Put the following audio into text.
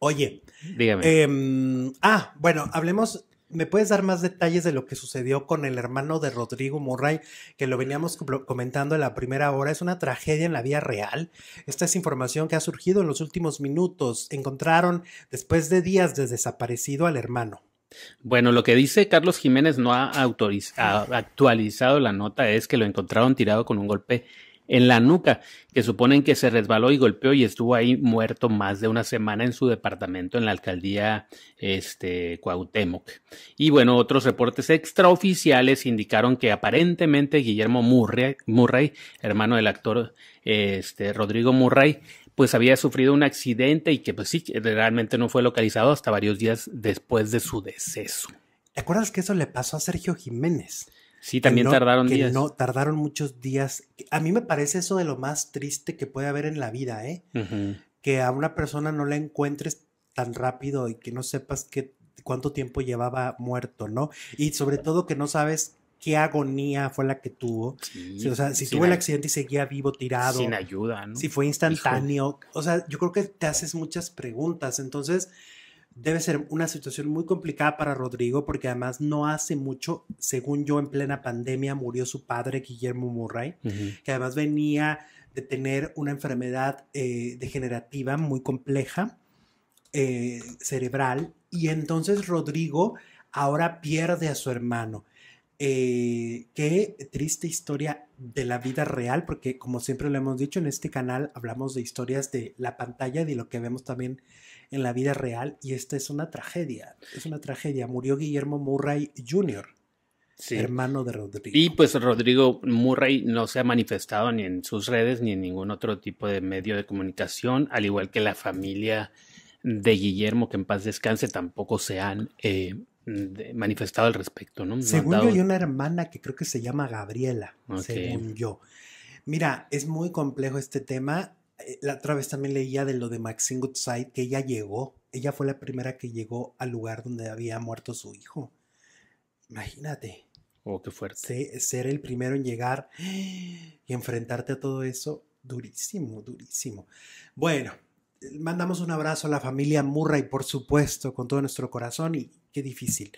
Oye, dígame. Em, ah, bueno, hablemos. ¿Me puedes dar más detalles de lo que sucedió con el hermano de Rodrigo Murray, que lo veníamos comentando en la primera hora? Es una tragedia en la vida real. Esta es información que ha surgido en los últimos minutos. Encontraron, después de días de desaparecido, al hermano. Bueno, lo que dice Carlos Jiménez no ha actualizado la nota es que lo encontraron tirado con un golpe en la nuca, que suponen que se resbaló y golpeó y estuvo ahí muerto más de una semana en su departamento en la alcaldía este, Cuauhtémoc. Y bueno, otros reportes extraoficiales indicaron que aparentemente Guillermo Murray, hermano del actor este, Rodrigo Murray, pues había sufrido un accidente y que pues sí, realmente no fue localizado hasta varios días después de su deceso. ¿Te acuerdas que eso le pasó a Sergio Jiménez? Sí, también tardaron días. No, tardaron muchos días. A mí me parece eso de lo más triste que puede haber en la vida, ¿eh? Que a una persona no la encuentres tan rápido y que no sepas qué, cuánto tiempo llevaba muerto, ¿no? Y sobre todo que no sabes qué agonía fue la que tuvo. o sea, si tuvo el accidente y seguía vivo, tirado. Sin ayuda, ¿no? Si fue instantáneo. O sea, yo creo que te haces muchas preguntas. Entonces, debe ser una situación muy complicada para Rodrigo porque además no hace mucho, según yo, en plena pandemia murió su padre Guillermo Murray, que además venía de tener una enfermedad eh, degenerativa muy compleja, eh, cerebral, y entonces Rodrigo ahora pierde a su hermano. Eh, qué triste historia de la vida real, porque como siempre lo hemos dicho en este canal, hablamos de historias de la pantalla de lo que vemos también en la vida real, y esta es una tragedia, es una tragedia. Murió Guillermo Murray Jr., hermano de Rodrigo. Y pues Rodrigo Murray no se ha manifestado ni en sus redes ni en ningún otro tipo de medio de comunicación, al igual que la familia de Guillermo, que en paz descanse, tampoco se han... Eh, manifestado al respecto, ¿no? Según yo, hay una hermana que creo que se llama Gabriela, según yo. Mira, es muy complejo este tema. Eh, la otra vez también leía de lo de Maxine Goodside, que ella llegó, ella fue la primera que llegó al lugar donde había muerto su hijo. Imagínate. Oh, qué fuerte. Ser el primero en llegar y enfrentarte a todo eso, durísimo, durísimo. Bueno, eh, mandamos un abrazo a la familia Murray, por supuesto, con todo nuestro corazón y qué difícil.